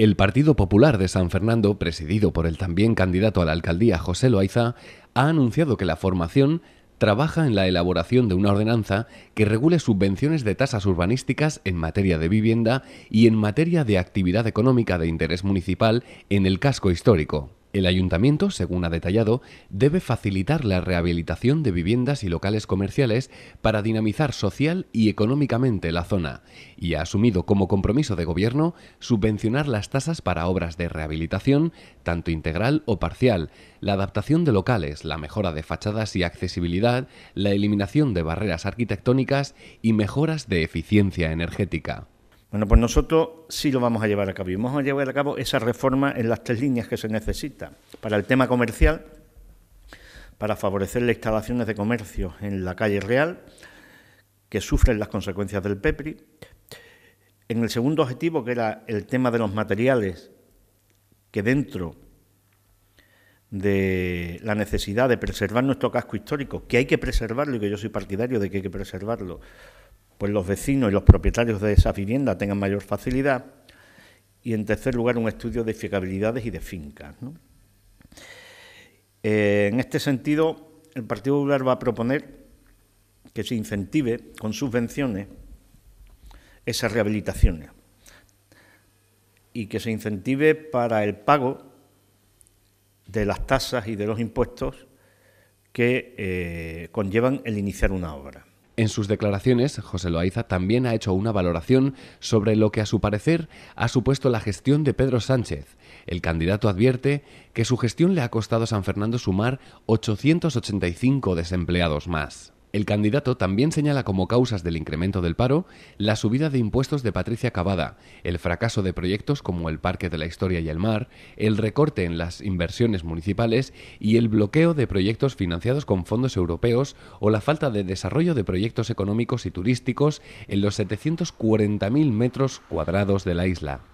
El Partido Popular de San Fernando, presidido por el también candidato a la alcaldía José Loaiza, ha anunciado que la formación trabaja en la elaboración de una ordenanza que regule subvenciones de tasas urbanísticas en materia de vivienda y en materia de actividad económica de interés municipal en el casco histórico. El ayuntamiento, según ha detallado, debe facilitar la rehabilitación de viviendas y locales comerciales para dinamizar social y económicamente la zona, y ha asumido como compromiso de gobierno subvencionar las tasas para obras de rehabilitación, tanto integral o parcial, la adaptación de locales, la mejora de fachadas y accesibilidad, la eliminación de barreras arquitectónicas y mejoras de eficiencia energética. Bueno, pues nosotros sí lo vamos a llevar a cabo y vamos a llevar a cabo esa reforma en las tres líneas que se necesita. Para el tema comercial, para favorecer las instalaciones de comercio en la calle Real, que sufren las consecuencias del PEPRI. En el segundo objetivo, que era el tema de los materiales, que dentro de la necesidad de preservar nuestro casco histórico, que hay que preservarlo y que yo soy partidario de que hay que preservarlo, pues los vecinos y los propietarios de esa vivienda tengan mayor facilidad. Y en tercer lugar, un estudio de fiabilidades y de fincas. Eh, en este sentido, el Partido Popular va a proponer que se incentive con subvenciones esas rehabilitaciones y que se incentive para el pago de las tasas y de los impuestos que eh, conllevan el iniciar una obra. En sus declaraciones, José Loaiza también ha hecho una valoración sobre lo que a su parecer ha supuesto la gestión de Pedro Sánchez. El candidato advierte que su gestión le ha costado a San Fernando sumar 885 desempleados más. El candidato también señala como causas del incremento del paro la subida de impuestos de Patricia Cavada, el fracaso de proyectos como el Parque de la Historia y el Mar, el recorte en las inversiones municipales y el bloqueo de proyectos financiados con fondos europeos o la falta de desarrollo de proyectos económicos y turísticos en los 740.000 metros cuadrados de la isla.